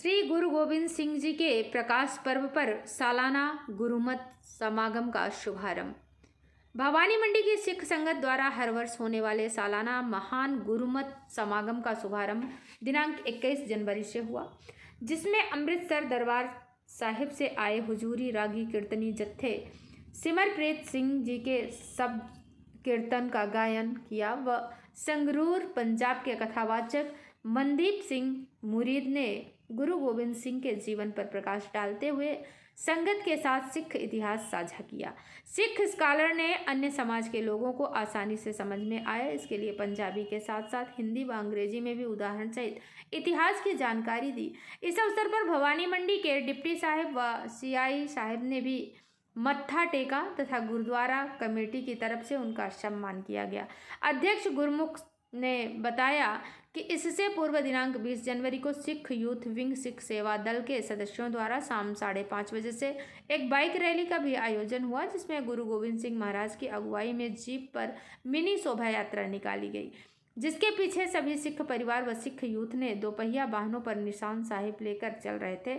श्री गुरु गोविंद सिंह जी के प्रकाश पर्व पर सालाना गुरुमत समागम का शुभारंभ भवानी मंडी की सिख संगत द्वारा हर वर्ष होने वाले सालाना महान गुरुमत समागम का शुभारंभ दिनांक 21 जनवरी से हुआ जिसमें अमृतसर दरबार साहिब से आए हुजूरी रागी कीर्तनी जत्थे सिमरप्रीत सिंह जी के शब्द कीर्तन का गायन किया व संगरूर पंजाब के कथावाचक मनदीप सिंह मुरीद ने गुरु गोविंद सिंह के जीवन पर प्रकाश डालते हुए संगत के साथ सिख इतिहास साझा किया सिख स्कॉलर ने अन्य समाज के लोगों को आसानी से समझ में आया इसके लिए पंजाबी के साथ साथ हिंदी व अंग्रेजी में भी उदाहरण सहित इतिहास की जानकारी दी इस अवसर पर भवानी मंडी के डिप्टी साहिब व सीआई साहब ने भी मत्था टेका तथा गुरुद्वारा कमेटी की तरफ से उनका सम्मान किया गया अध्यक्ष गुरमुख ने बताया कि इससे पूर्व दिनांक 20 जनवरी को सिख यूथ विंग सिख सेवा दल के सदस्यों द्वारा शाम साढ़े पाँच बजे से एक बाइक रैली का भी आयोजन हुआ जिसमें गुरु गोविंद सिंह महाराज की अगुवाई में जीप पर मिनी शोभा यात्रा निकाली गई जिसके पीछे सभी सिख परिवार व सिख यूथ ने दोपहिया वाहनों पर निशान साहिब लेकर चल रहे थे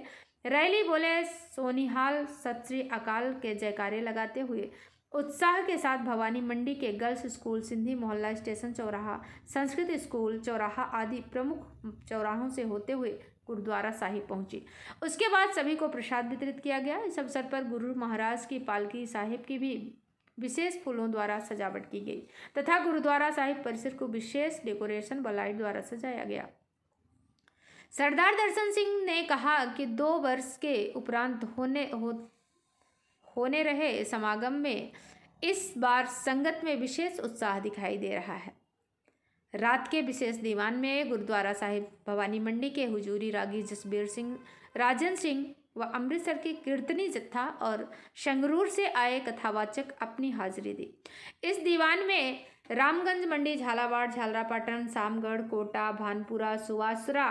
रैली बोले सोनिहाल सत श्री अकाल के जयकारे लगाते हुए उत्साह के साथ भवानी मंडी के गर्ल्स स्कूल सिंधी मोहल्ला स्टेशन चौराहा संस्कृत स्कूल चौराहा आदि प्रमुख चौराहों से होते हुए गुरुद्वारा साहिब पहुंची उसके बाद सभी को प्रसाद वितरित किया गया इस अवसर पर गुरु महाराज की पालकी साहिब की भी विशेष फूलों द्वारा सजावट की गई तथा गुरुद्वारा साहिब परिसर को विशेष डेकोरेशन व लाइट द्वारा सजाया गया सरदार दर्शन सिंह ने कहा कि दो वर्ष के उपरांत होने हो, होने रहे समागम में इस बार संगत में विशेष उत्साह दिखाई दे रहा है रात के विशेष दीवान में गुरुद्वारा साहिब भवानी मंडी के हुजूरी रागी जसबीर सिंह राजन सिंह वह अमृतसर के कीर्तनी जत्था और संगरूर से आए कथावाचक अपनी हाजिरी दी इस दीवान में रामगंज मंडी झालावाड़ झालरापाटन सामगढ़ कोटा भानपुरा सुवासरा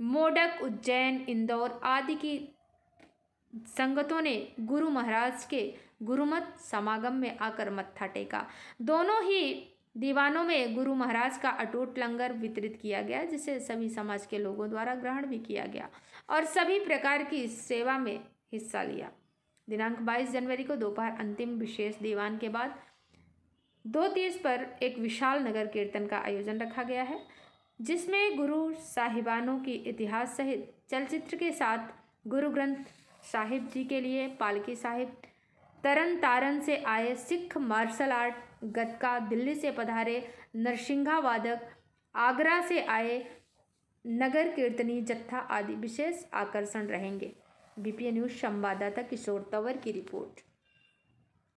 मोडक उज्जैन इंदौर आदि की संगतों ने गुरु महाराज के गुरुमत समागम में आकर मत्था टेका दोनों ही दीवानों में गुरु महाराज का अटूट लंगर वितरित किया गया जिसे सभी समाज के लोगों द्वारा ग्रहण भी किया गया और सभी प्रकार की सेवा में हिस्सा लिया दिनांक 22 जनवरी को दोपहर अंतिम विशेष दीवान के बाद दो तीस पर एक विशाल नगर कीर्तन का आयोजन रखा गया है जिसमें गुरु साहिबानों की इतिहास सहित चलचित्र के साथ गुरु ग्रंथ साहिब जी के लिए पालकी साहिब तरन तारण से आए सिख मार्शल आर्ट गतका दिल्ली से पधारे नरसिंघा वादक आगरा से आए नगर कीर्तनी जत्था आदि विशेष आकर्षण रहेंगे बीपीए न्यूज़ संवाददाता किशोर तंवर की रिपोर्ट